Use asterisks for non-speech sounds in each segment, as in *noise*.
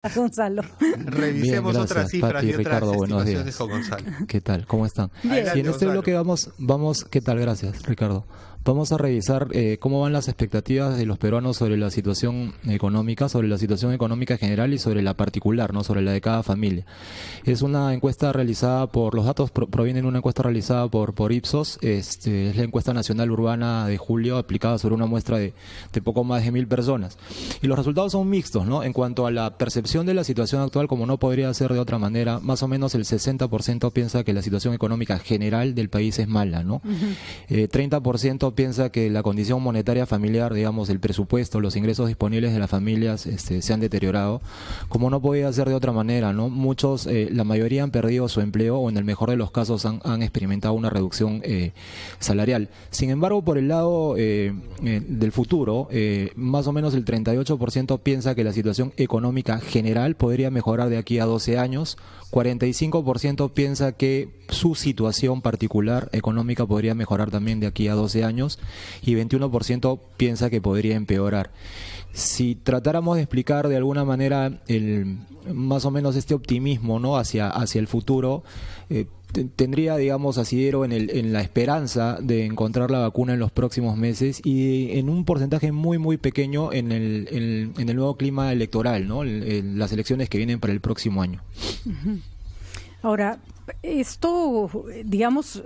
*laughs* Gonzalo. Revisemos Bien, otras cifras y otras Ricardo, buenos días. Con Gonzalo. ¿Qué tal? ¿Cómo están? Y en este lo bloque vamos, vamos, ¿qué tal? Gracias, Ricardo. Vamos a revisar eh, cómo van las expectativas de los peruanos sobre la situación económica, sobre la situación económica general y sobre la particular, no sobre la de cada familia. Es una encuesta realizada por, los datos provienen de una encuesta realizada por, por Ipsos, este, es la encuesta nacional urbana de julio aplicada sobre una muestra de, poco más de mil personas. Y los resultados son mixtos, ¿no? En cuanto a la percepción de la situación actual, como no podría ser de otra manera, más o menos el 60% piensa que la situación económica general del país es mala, ¿no? eh, 30% piensa que la condición monetaria familiar, digamos, el presupuesto, los ingresos disponibles de las familias este, se han deteriorado, como no podía ser de otra manera, ¿no? Muchos, eh, la mayoría han perdido su empleo o en el mejor de los casos han, experimentado una reducción eh, salarial. Sin embargo, por el lado eh, del futuro, más o menos el 38% piensa que la situación económica general podría mejorar de aquí a 12 años, 45% piensa que su situación particular económica podría mejorar también de aquí a 12 años, y 21% piensa que podría empeorar. Si tratáramos de explicar de alguna manera el, más o menos este optimismo ¿no? hacia, hacia el futuro, eh, tendría, digamos, asidero en, la esperanza de encontrar la vacuna en los próximos meses y en un porcentaje muy, muy pequeño en el, en, el nuevo clima electoral, ¿no? las elecciones que vienen para el próximo año. Ahora, esto, digamos,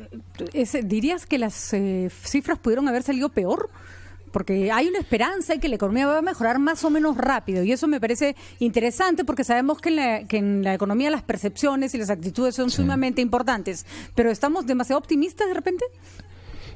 ¿dirías que las eh, cifras pudieron haber salido peor? porque hay una esperanza de que la economía va a mejorar más o menos rápido. Y eso me parece interesante porque sabemos que en la, economía las percepciones y las actitudes son sumamente importantes. Pero ¿estamos demasiado optimistas de repente?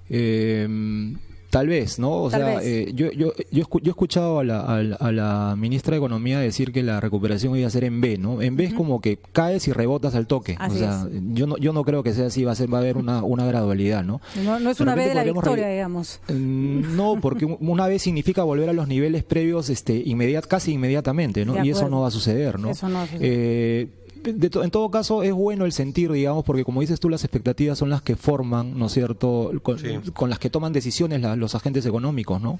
Eh, Tal vez, ¿no? O sea, eh, yo, yo, yo, he escuchado a la, a, la, ministra de Economía decir que la recuperación iba a ser en B, ¿no? En B es como que caes y rebotas al toque. o sea, yo no, yo no creo que sea así, va a ser, va a haber una, una gradualidad, ¿no? No, no es una B de la victoria, digamos. Mm, no, porque una B significa volver a los niveles previos este, inmediat, casi inmediatamente, ¿no? Y eso no va a suceder, ¿no? Eso no va a eh, en todo caso es bueno el sentir, digamos, porque como dices tú, las expectativas son las que forman, ¿no es cierto?, con, las que toman decisiones los agentes económicos, ¿no?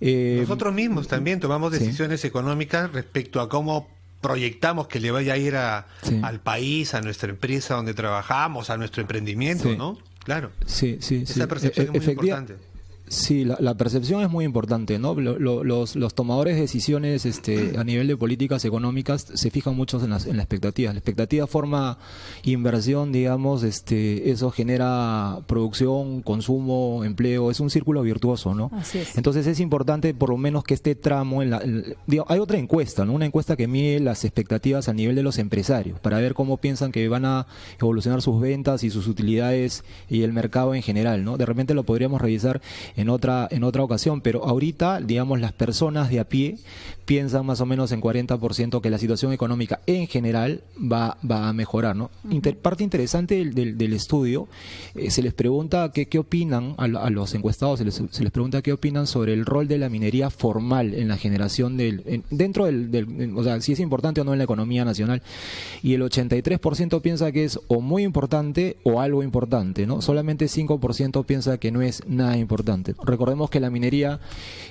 Eh, Nosotros mismos también tomamos decisiones económicas respecto a cómo proyectamos que le vaya a ir al país, a nuestra empresa donde trabajamos, a nuestro emprendimiento, ¿no? Claro. Sí, sí, Esa percepción es e-, muy importante. Sí, la, percepción es muy importante, ¿no? los, tomadores de decisiones este, a nivel de políticas económicas se fijan mucho en las, en las expectativas. La expectativa forma inversión, digamos, este, eso genera producción, consumo, empleo, es un círculo virtuoso, ¿no? Entonces es importante por lo menos que este tramo, en hay otra encuesta, ¿no? Una encuesta que mide las expectativas a nivel de los empresarios para ver cómo piensan que van a evolucionar sus ventas y sus utilidades y el mercado en general, ¿no? De repente lo podríamos revisar en otra, en otra ocasión, pero ahorita, digamos, las personas de a pie piensan más o menos en 40% que la situación económica en general va, a mejorar. ¿no? parte interesante del, del, estudio, eh, se les pregunta qué, qué opinan a, los encuestados, se les, pregunta qué opinan sobre el rol de la minería formal en la generación del... dentro del, del... O sea, si es importante o no en la economía nacional. Y el 83% piensa que es o muy importante o algo importante, ¿no? Solamente 5% piensa que no es nada importante. Recordemos que la minería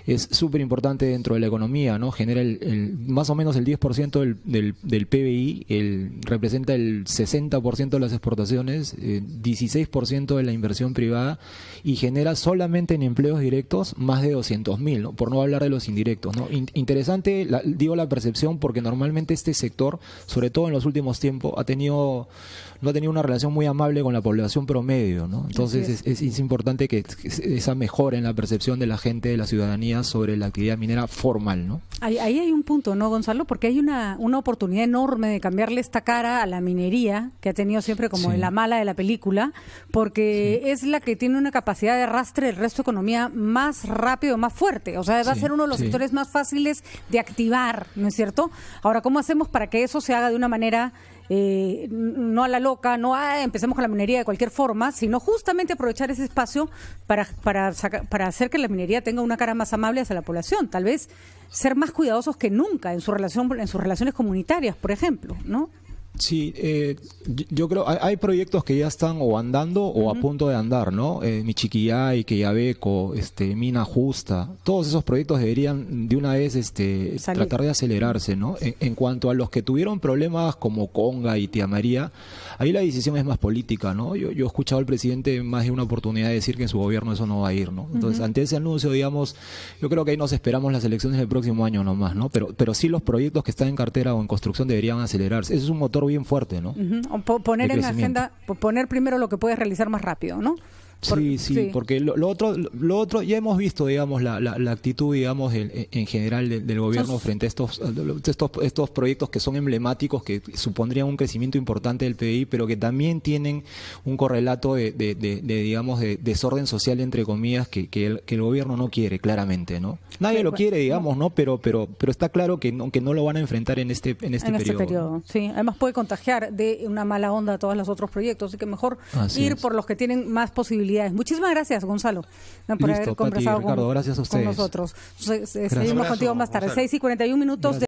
es súper importante dentro de la economía, ¿no? Genera el, más o menos el 10% del, del, del, PBI, el, representa el 60% de las exportaciones, eh, 16% de la inversión privada y genera solamente en empleos directos más de 200 mil, por no hablar de los indirectos. ¿no? interesante, digo la percepción, porque normalmente este sector, sobre todo en los últimos tiempos, ha tenido no ha tenido una relación muy amable con la población promedio, ¿no? Entonces es, es importante que esa mejora en la percepción de la gente, de la ciudadanía sobre la actividad minera formal, ¿no? Ahí, hay un punto, ¿no, Gonzalo? Porque hay una, una, oportunidad enorme de cambiarle esta cara a la minería, que ha tenido siempre como la mala de la película, porque es la que tiene una capacidad de arrastre del resto de economía más rápido, más fuerte. O sea, va a ser uno de los sectores más fáciles de activar, ¿no es cierto? Ahora, ¿cómo hacemos para que eso se haga de una manera eh, no a la loca, no a, empecemos con la minería de cualquier forma, sino justamente aprovechar ese espacio para, para sacar para, hacer que la minería tenga una cara más amable hacia la población, tal vez ser más cuidadosos que nunca en su relación en sus relaciones comunitarias, por ejemplo, ¿no? Sí, eh, yo creo, hay, proyectos que ya están o andando o a punto de andar, ¿no? Eh, Michiquillay, Queyabeco, este, Mina Justa, todos esos proyectos deberían de una vez este, tratar de acelerarse, ¿no? En, en, cuanto a los que tuvieron problemas como Conga y Tía María, Ahí la decisión es más política, ¿no? Yo, he escuchado al presidente más de una oportunidad de decir que en su gobierno eso no va a ir, ¿no? Entonces, ante ese anuncio, digamos, yo creo que ahí nos esperamos las elecciones del próximo año nomás, ¿no? Pero, pero sí los proyectos que están en cartera o en construcción deberían acelerarse. Ese es un motor bien fuerte, ¿no? poner en agenda, poner primero lo que puedes realizar más rápido, ¿no? sí, sí, porque lo, otro, lo otro ya hemos visto, digamos, la, la, actitud, digamos, en, general del, gobierno frente a estos, estos, estos proyectos que son emblemáticos, que supondrían un crecimiento importante del PBI, pero que también tienen un correlato de, de, digamos, de desorden social, entre comillas, que, que, el, gobierno no quiere, claramente, ¿no? Nadie lo pues, quiere, digamos, ¿no? Pero, pero, pero está claro que no, que no lo van a enfrentar en este, en este, este periodo. Este Sí, además puede contagiar de una mala onda a todos los otros proyectos, así que mejor ir por los que tienen más posibilidades Muchísimas gracias, Gonzalo, por haber conversado con, nosotros. contigo más tarde. y minutos.